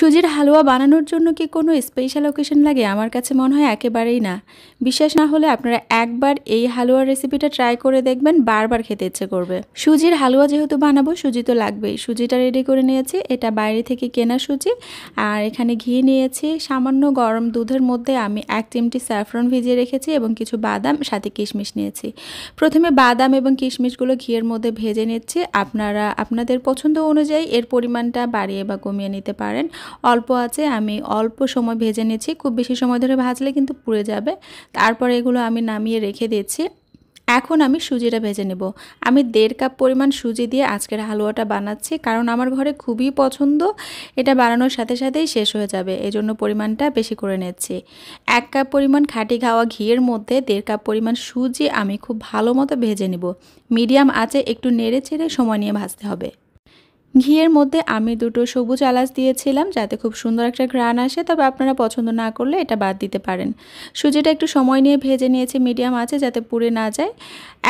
সুজির হালুয়া বানানোর জন্য কি কোনো স্পেশাল ওকেশন লাগে আমার কাছে মনে হয় একেবারেই না বিশ্বাস না হলে আপনারা একবার এই হালুয়ার রেসিপিটা ট্রাই করে দেখবেন বারবার খেতে ইচ্ছে করবে সুজির হালুয়া যেহেতু বানাবো সুজি তো লাগবেই সুজিটা রেডি করে নিয়েছি এটা বাইরে থেকে কেনা সুজি আর এখানে ঘি নিয়েছি সামান্য গরম দুধের মধ্যে আমি এক চিমটি স্যাফরন ভিজিয়ে রেখেছি এবং কিছু বাদাম সাথে কিশমিশ নিয়েছি প্রথমে বাদাম এবং কিশমিশগুলো ঘিয়ের মধ্যে ভেজে নিচ্ছি আপনারা আপনাদের পছন্দ অনুযায়ী এর পরিমাণটা বাড়িয়ে বা কমিয়ে নিতে পারেন অল্প আছে আমি অল্প সময় ভেজে নিয়েছি খুব বেশি সময় ধরে ভাজলে কিন্তু পুড়ে যাবে তারপরে এগুলো আমি নামিয়ে রেখে দিচ্ছি এখন আমি সুজিটা ভেজে নেব আমি দেড় কাপ পরিমাণ সুজি দিয়ে আজকের হালুয়াটা বানাচ্ছি কারণ আমার ঘরে খুবই পছন্দ এটা বানানোর সাথে সাথেই শেষ হয়ে যাবে এজন্য পরিমাণটা বেশি করে নিচ্ছি এক কাপ পরিমাণ খাঁটি খাওয়া ঘিয়ের মধ্যে দেড় কাপ পরিমাণ সুজি আমি খুব ভালো মতো ভেজে নেব মিডিয়াম আছে একটু নেড়ে ছেড়ে সময় নিয়ে ভাজতে হবে ঘিয়ের মধ্যে আমি দুটো সবুজ এলাচ দিয়েছিলাম যাতে খুব সুন্দর একটা ঘ্রাণ আসে তবে আপনারা পছন্দ না করলে এটা বাদ দিতে পারেন সুজিটা একটু সময় নিয়ে ভেজে নিয়েছি মিডিয়াম আছে যাতে পুড়ে না যায়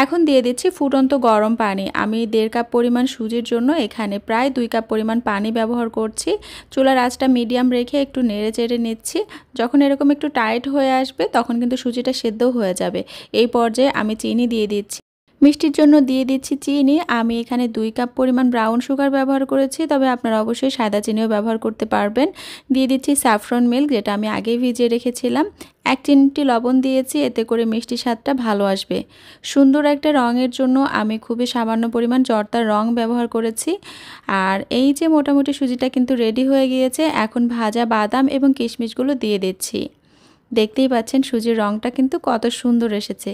এখন দিয়ে দিচ্ছি ফুটন্ত গরম পানি আমি দেড় কাপ পরিমাণ সুজির জন্য এখানে প্রায় দুই কাপ পরিমাণ পানি ব্যবহার করছি চুলার আঁচটা মিডিয়াম রেখে একটু নেড়ে চেড়ে নিচ্ছি যখন এরকম একটু টাইট হয়ে আসবে তখন কিন্তু সুজিটা সেদ্ধ হয়ে যাবে এই পর্যায়ে আমি চিনি দিয়ে দিচ্ছি মিষ্টির জন্য দিয়ে দিচ্ছি চিনি আমি এখানে দুই কাপ পরিমাণ ব্রাউন সুগার ব্যবহার করেছি তবে আপনারা অবশ্যই সাদা চিনিও ব্যবহার করতে পারবেন দিয়ে দিচ্ছি স্যাফরন মিল্ক যেটা আমি আগেই ভিজিয়ে রেখেছিলাম এক চিনটি লবণ দিয়েছি এতে করে মিষ্টি স্বাদটা ভালো আসবে সুন্দর একটা রঙের জন্য আমি খুবই সামান্য পরিমাণ জর্দার রং ব্যবহার করেছি আর এই যে মোটামুটি সুজিটা কিন্তু রেডি হয়ে গিয়েছে এখন ভাজা বাদাম এবং কিশমিশগুলো দিয়ে দিচ্ছি দেখতেই পাচ্ছেন সুজির রঙটা কিন্তু কত সুন্দর এসেছে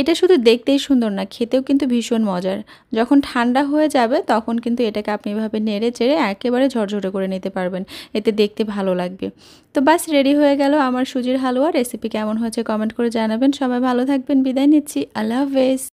এটা শুধু দেখতেই সুন্দর না খেতেও কিন্তু ভীষণ মজার যখন ঠান্ডা হয়ে যাবে তখন কিন্তু এটাকে আপনি এভাবে নেড়ে চেড়ে একেবারে ঝরঝরে করে নিতে পারবেন এতে দেখতে ভালো লাগবে তো বাস রেডি হয়ে গেল আমার সুজির হালুয়া রেসিপি কেমন হয়েছে কমেন্ট করে জানাবেন সবাই ভালো থাকবেন বিদায় নিচ্ছি আল্লাহ হাফেজ